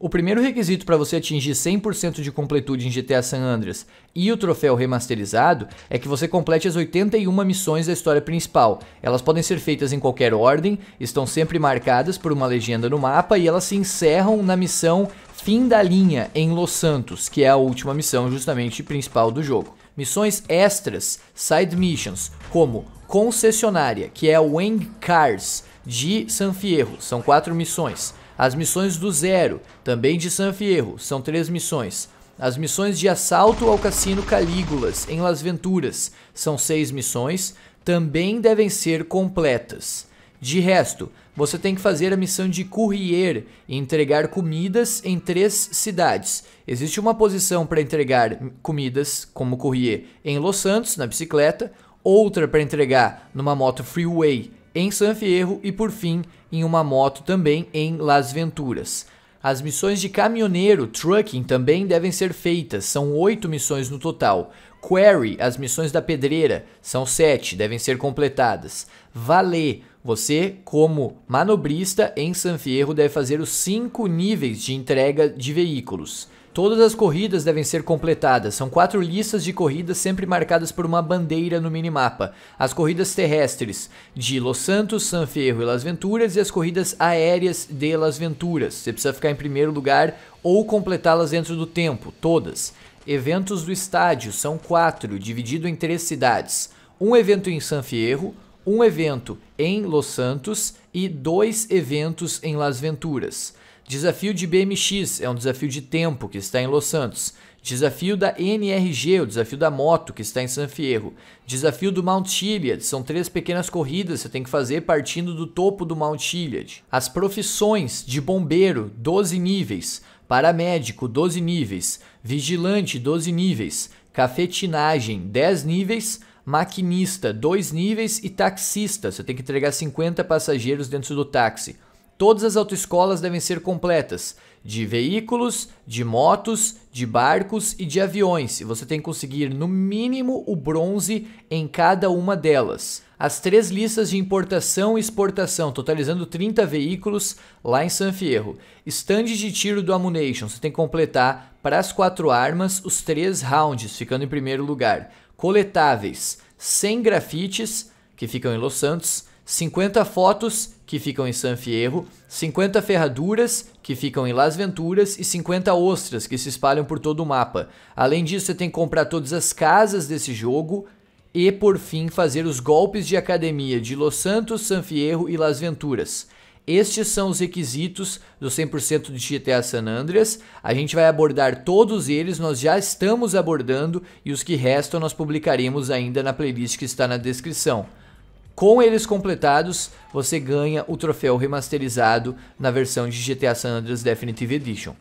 O primeiro requisito para você atingir 100% de completude em GTA San Andreas e o troféu remasterizado é que você complete as 81 missões da história principal. Elas podem ser feitas em qualquer ordem, estão sempre marcadas por uma legenda no mapa e elas se encerram na missão Fim da Linha em Los Santos, que é a última missão justamente principal do jogo. Missões extras, side missions, como concessionária, que é a Wang Cars de San Fierro, são quatro missões. As missões do Zero, também de San Fierro, são três missões. As missões de assalto ao Cassino Calígulas, em Las Venturas, são seis missões, também devem ser completas. De resto, você tem que fazer a missão de courier e entregar comidas em três cidades. Existe uma posição para entregar comidas como courier em Los Santos, na bicicleta, outra para entregar numa moto freeway em San Fierro e por fim em uma moto também em Las Venturas. As missões de caminhoneiro trucking também devem ser feitas, são oito missões no total. Query, as missões da pedreira, são sete, devem ser completadas. Valer, você, como manobrista em San Fierro, deve fazer os cinco níveis de entrega de veículos. Todas as corridas devem ser completadas. São quatro listas de corridas sempre marcadas por uma bandeira no minimapa. As corridas terrestres de Los Santos, San Ferro e Las Venturas e as corridas aéreas de Las Venturas. Você precisa ficar em primeiro lugar ou completá-las dentro do tempo, todas. Eventos do estádio são quatro, dividido em três cidades. Um evento em San Fierro, um evento em Los Santos e dois eventos em Las Venturas. Desafio de BMX é um desafio de tempo que está em Los Santos. Desafio da NRG, o desafio da moto, que está em San Fierro. Desafio do Mount Chiliad, são três pequenas corridas que você tem que fazer partindo do topo do Mount Chiliad. As profissões de bombeiro, 12 níveis. Paramédico, 12 níveis. Vigilante, 12 níveis. Cafetinagem, 10 níveis. Maquinista, 2 níveis. E taxista, você tem que entregar 50 passageiros dentro do táxi todas as autoescolas devem ser completas, de veículos, de motos, de barcos e de aviões, e você tem que conseguir no mínimo o bronze em cada uma delas. As três listas de importação e exportação, totalizando 30 veículos lá em San Fierro. Stand de tiro do Ammunition, você tem que completar para as quatro armas os três rounds, ficando em primeiro lugar. Coletáveis, 100 grafites, que ficam em Los Santos, 50 fotos, que ficam em San Fierro, 50 ferraduras, que ficam em Las Venturas, e 50 ostras, que se espalham por todo o mapa. Além disso, você tem que comprar todas as casas desse jogo e, por fim, fazer os golpes de academia de Los Santos, San Fierro e Las Venturas. Estes são os requisitos do 100% de GTA San Andreas. A gente vai abordar todos eles, nós já estamos abordando e os que restam nós publicaremos ainda na playlist que está na descrição. Com eles completados, você ganha o troféu remasterizado na versão de GTA San Andreas Definitive Edition.